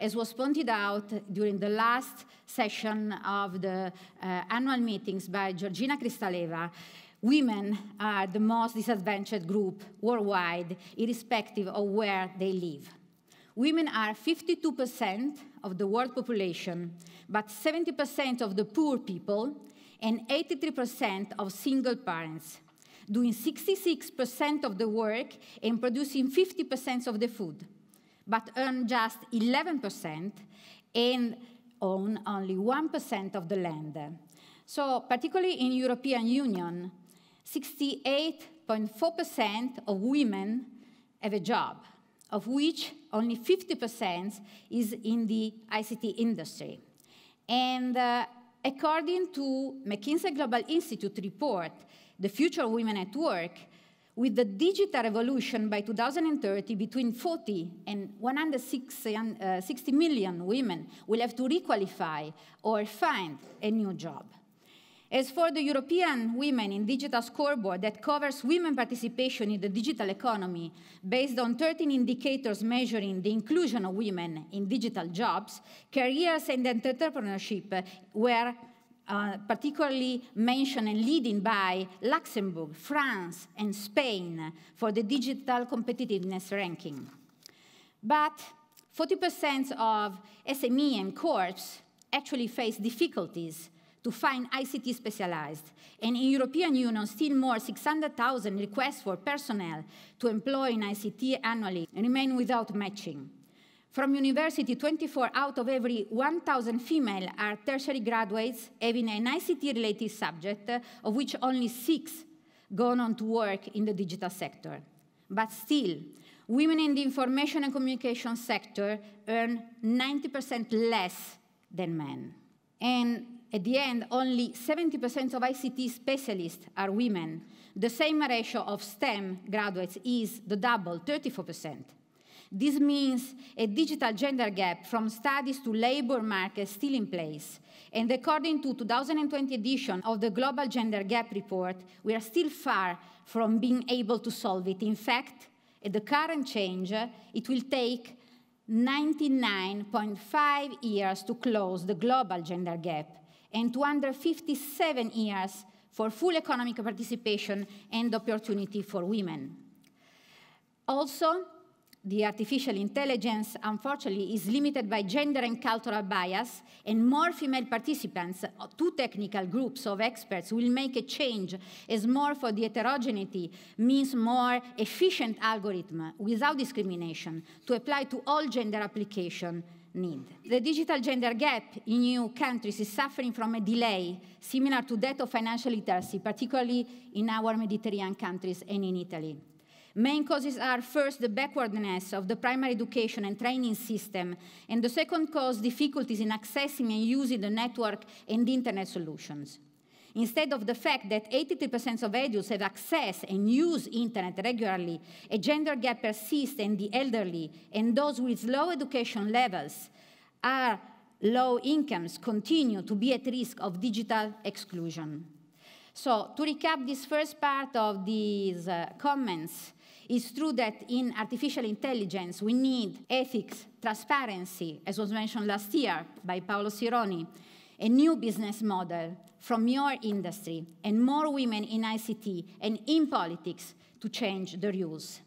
as was pointed out during the last session of the uh, annual meetings by Georgina Kristaleva, women are the most disadvantaged group worldwide, irrespective of where they live. Women are 52% of the world population, but 70% of the poor people and 83% of single parents, doing 66% of the work and producing 50% of the food but earn just 11% and own only 1% of the land. So particularly in European Union, 68.4% of women have a job, of which only 50% is in the ICT industry. And uh, according to McKinsey Global Institute report, The Future of Women at Work, with the digital revolution by 2030, between 40 and 160 uh, million women will have to requalify or find a new job. As for the European Women in Digital Scoreboard that covers women participation in the digital economy based on 13 indicators measuring the inclusion of women in digital jobs, careers and entrepreneurship were uh, particularly mentioned and leading by Luxembourg, France, and Spain for the digital competitiveness ranking. But 40% of SME and corps actually face difficulties to find ICT specialized. And in European Union, still more 600,000 requests for personnel to employ in ICT annually remain without matching. From university, 24 out of every 1,000 female are tertiary graduates having an ICT-related subject, of which only six gone on to work in the digital sector. But still, women in the information and communication sector earn 90% less than men. And at the end, only 70% of ICT specialists are women. The same ratio of STEM graduates is the double, 34%. This means a digital gender gap from studies to labor market still in place. And according to 2020 edition of the Global Gender Gap Report, we are still far from being able to solve it. In fact, at the current change, it will take 99.5 years to close the global gender gap and 257 years for full economic participation and opportunity for women. Also, the artificial intelligence, unfortunately, is limited by gender and cultural bias, and more female participants, two technical groups of experts, will make a change as more for the heterogeneity means more efficient algorithm without discrimination to apply to all gender application need. The digital gender gap in EU countries is suffering from a delay similar to that of financial literacy, particularly in our Mediterranean countries and in Italy. Main causes are first the backwardness of the primary education and training system, and the second cause difficulties in accessing and using the network and internet solutions. Instead of the fact that 83% of adults have access and use internet regularly, a gender gap persists in the elderly and those with low education levels are low incomes continue to be at risk of digital exclusion. So to recap this first part of these uh, comments, it's true that in artificial intelligence, we need ethics, transparency, as was mentioned last year by Paolo Sironi, a new business model from your industry, and more women in ICT and in politics to change the rules.